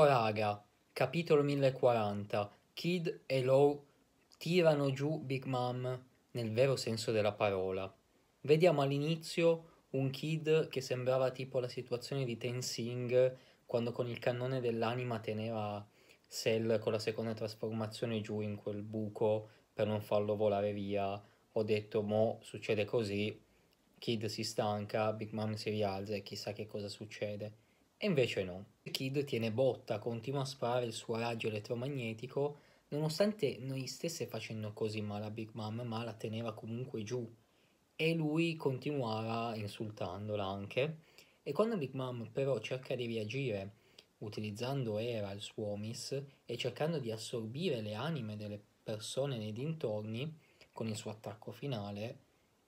raga, capitolo 1040, Kid e Low tirano giù Big Mom nel vero senso della parola. Vediamo all'inizio un Kid che sembrava tipo la situazione di Ten Sing quando con il cannone dell'anima teneva Cell con la seconda trasformazione giù in quel buco per non farlo volare via. Ho detto, mo succede così, Kid si stanca, Big Mom si rialza e chissà che cosa succede. E invece no. Kid tiene botta, continua a sparare il suo raggio elettromagnetico, nonostante noi stesse facendo così male a Big Mom, ma la teneva comunque giù. E lui continuava insultandola anche. E quando Big Mom però cerca di reagire utilizzando Era, il suo Omis, e cercando di assorbire le anime delle persone nei dintorni con il suo attacco finale,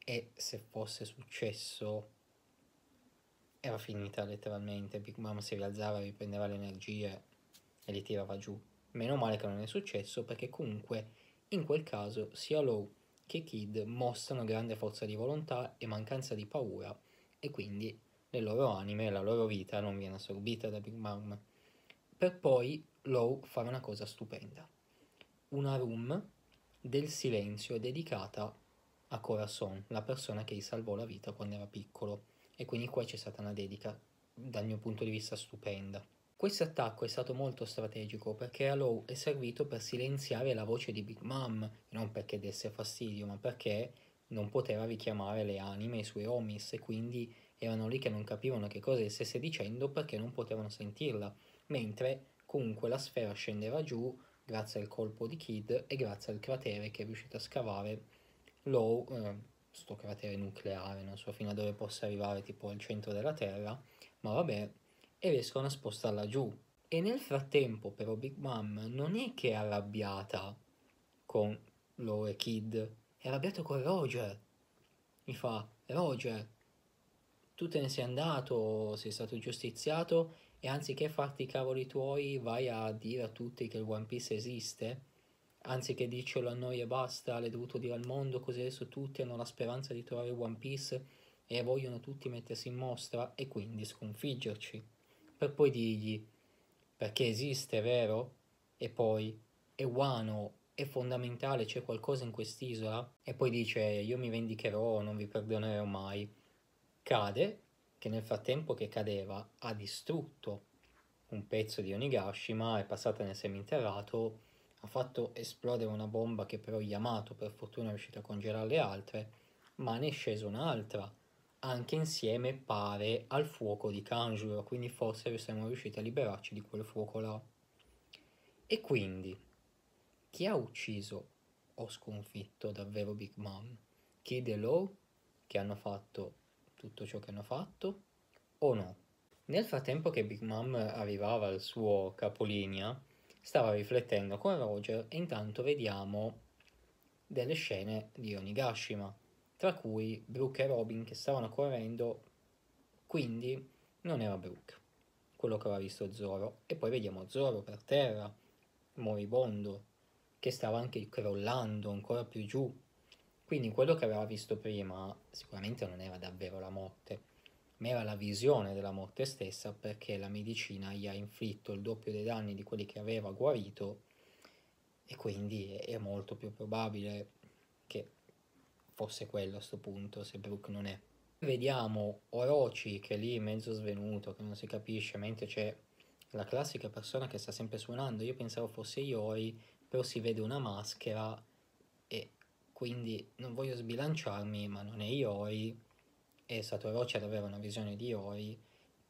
e se fosse successo era finita letteralmente, Big Mom si rialzava, riprendeva le energie e li tirava giù. Meno male che non è successo perché comunque in quel caso sia Low che Kid mostrano grande forza di volontà e mancanza di paura e quindi le loro anime e la loro vita non viene assorbita da Big Mom. Per poi Low fare una cosa stupenda. Una room del silenzio dedicata a Corazon, la persona che gli salvò la vita quando era piccolo e quindi qua c'è stata una dedica dal mio punto di vista stupenda. Questo attacco è stato molto strategico perché Alou è servito per silenziare la voce di Big Mom, non perché desse fastidio, ma perché non poteva richiamare le anime e i suoi omis e quindi erano lì che non capivano che cosa stesse dicendo perché non potevano sentirla, mentre comunque la sfera scendeva giù grazie al colpo di Kid e grazie al cratere che è riuscito a scavare Low eh, questo cratere nucleare, non so fino a dove possa arrivare, tipo al centro della Terra, ma vabbè, e riescono a spostarla giù. E nel frattempo, però, Big Mom non è che è arrabbiata con Lore Kid, è arrabbiata con Roger. Mi fa, Roger, tu te ne sei andato, sei stato giustiziato, e anziché farti i cavoli tuoi, vai a dire a tutti che il One Piece esiste anziché dircelo a noi e basta, l'hai dovuto dire al mondo, così adesso tutti hanno la speranza di trovare One Piece e vogliono tutti mettersi in mostra e quindi sconfiggerci, per poi dirgli perché esiste, vero? E poi è Wano, è fondamentale, c'è qualcosa in quest'isola? E poi dice io mi vendicherò, non vi perdonerò mai. Cade, che nel frattempo che cadeva ha distrutto un pezzo di Onigashima, è passata nel seminterrato ha fatto esplodere una bomba che però Yamato per fortuna è riuscito a congelare le altre, ma ne è scesa un'altra, anche insieme pare al fuoco di Kanjuro, quindi forse siamo riusciti a liberarci di quel fuoco là. E quindi, chi ha ucciso o sconfitto davvero Big Mom? Kid e Law, che hanno fatto tutto ciò che hanno fatto, o no? Nel frattempo che Big Mom arrivava al suo capolinea, stava riflettendo con Roger e intanto vediamo delle scene di Onigashima, tra cui Brooke e Robin che stavano correndo, quindi non era Brooke quello che aveva visto Zoro e poi vediamo Zoro per terra, moribondo, che stava anche crollando ancora più giù. Quindi quello che aveva visto prima sicuramente non era davvero la morte ma era la visione della morte stessa perché la medicina gli ha inflitto il doppio dei danni di quelli che aveva guarito e quindi è molto più probabile che fosse quello a questo punto se Brooke non è. Vediamo Orochi che è lì mezzo svenuto, che non si capisce, mentre c'è la classica persona che sta sempre suonando, io pensavo fosse Iori, però si vede una maschera e quindi non voglio sbilanciarmi, ma non è Iori, e Satoru ad avere una visione di Ori,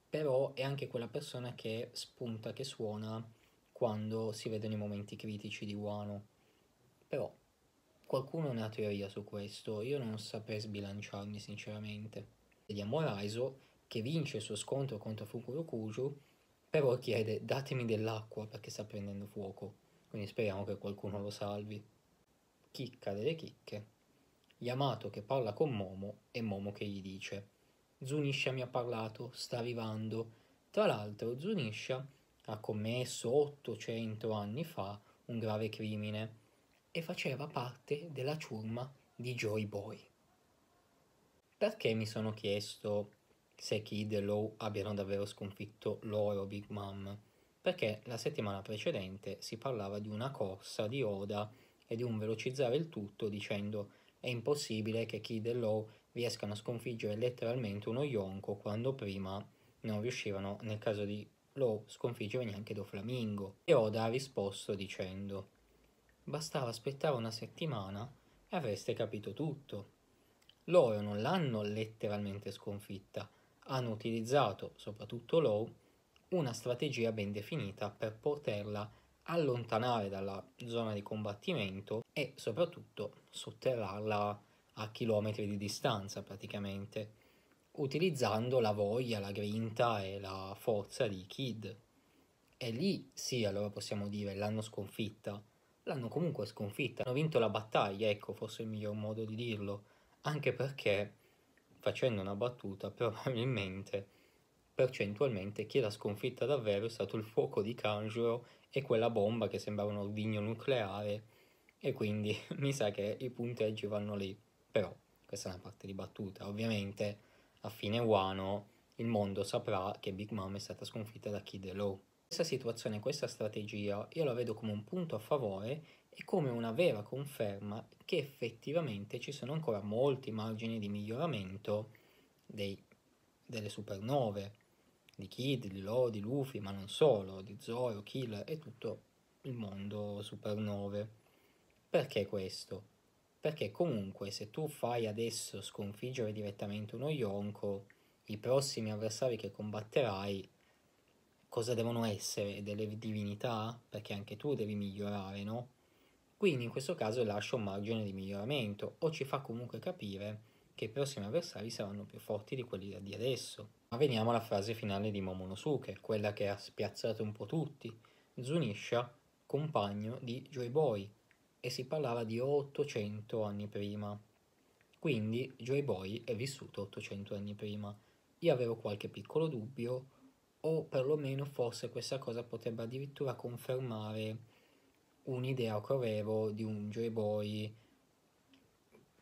però è anche quella persona che spunta, che suona quando si vedono i momenti critici di Wano. Però qualcuno ha una teoria su questo, io non saprei sbilanciarmi sinceramente. Vediamo Raizo che vince il suo scontro contro Fukuro Kuju, però chiede datemi dell'acqua perché sta prendendo fuoco, quindi speriamo che qualcuno lo salvi. Chicca delle chicche. Yamato che parla con Momo e Momo che gli dice Zunisha mi ha parlato, sta arrivando. Tra l'altro Zunisha ha commesso 800 anni fa un grave crimine e faceva parte della ciurma di Joy Boy. Perché mi sono chiesto se Kid e Low abbiano davvero sconfitto loro Big Mom? Perché la settimana precedente si parlava di una corsa di Oda e di un velocizzare il tutto dicendo è impossibile che Kid e Low riescano a sconfiggere letteralmente uno Yonko quando prima non riuscivano, nel caso di Low, sconfiggere neanche Doflamingo. E Oda ha risposto dicendo Bastava aspettare una settimana e avreste capito tutto. Loro non l'hanno letteralmente sconfitta, hanno utilizzato, soprattutto Low, una strategia ben definita per poterla allontanare dalla zona di combattimento e soprattutto sotterrarla a chilometri di distanza praticamente, utilizzando la voglia, la grinta e la forza di Kid. E lì sì, allora possiamo dire, l'hanno sconfitta. L'hanno comunque sconfitta, hanno vinto la battaglia, ecco, forse è il miglior modo di dirlo, anche perché, facendo una battuta, probabilmente percentualmente chi l'ha sconfitta davvero è stato il fuoco di Kanjuro e quella bomba che sembrava un ordigno nucleare e quindi mi sa che i punteggi vanno lì. Però questa è una parte di battuta, ovviamente a fine Wano il mondo saprà che Big Mom è stata sconfitta da Kid Law. Questa situazione, questa strategia, io la vedo come un punto a favore e come una vera conferma che effettivamente ci sono ancora molti margini di miglioramento dei, delle supernove di Kid, di Lo, di Luffy, ma non solo, di Zoro, Kill e tutto il mondo supernove. Perché questo? Perché comunque se tu fai adesso sconfiggere direttamente uno Yonko, i prossimi avversari che combatterai cosa devono essere? Delle divinità? Perché anche tu devi migliorare, no? Quindi in questo caso lascia un margine di miglioramento o ci fa comunque capire che i prossimi avversari saranno più forti di quelli di adesso. Ma veniamo alla frase finale di Momonosuke, quella che ha spiazzato un po' tutti. Zunisha, compagno di Joy Boy, e si parlava di 800 anni prima. Quindi Joy Boy è vissuto 800 anni prima. Io avevo qualche piccolo dubbio, o perlomeno forse questa cosa potrebbe addirittura confermare un'idea che avevo di un Joy Boy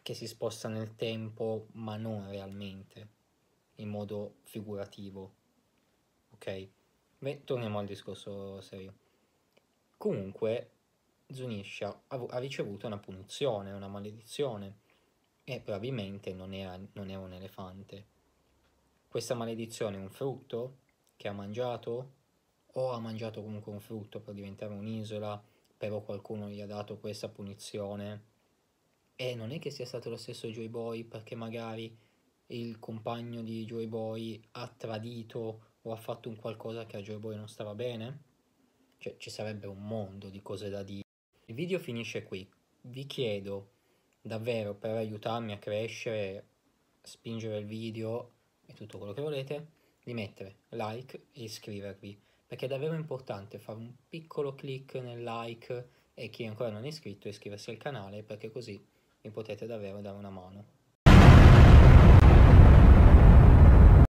che si sposta nel tempo, ma non realmente in modo figurativo. Ok? Beh, torniamo al discorso serio. Comunque, Zunisha ha ricevuto una punizione, una maledizione, e probabilmente non era, non era un elefante. Questa maledizione è un frutto che ha mangiato, o ha mangiato comunque un frutto per diventare un'isola, però qualcuno gli ha dato questa punizione. E non è che sia stato lo stesso Joy Boy, perché magari il compagno di Joy Boy ha tradito o ha fatto un qualcosa che a Joy Boy non stava bene? Cioè ci sarebbe un mondo di cose da dire. Il video finisce qui. Vi chiedo davvero per aiutarmi a crescere, spingere il video e tutto quello che volete, di mettere like e iscrivervi, perché è davvero importante fare un piccolo clic nel like e chi ancora non è iscritto iscriversi al canale perché così mi potete davvero dare una mano.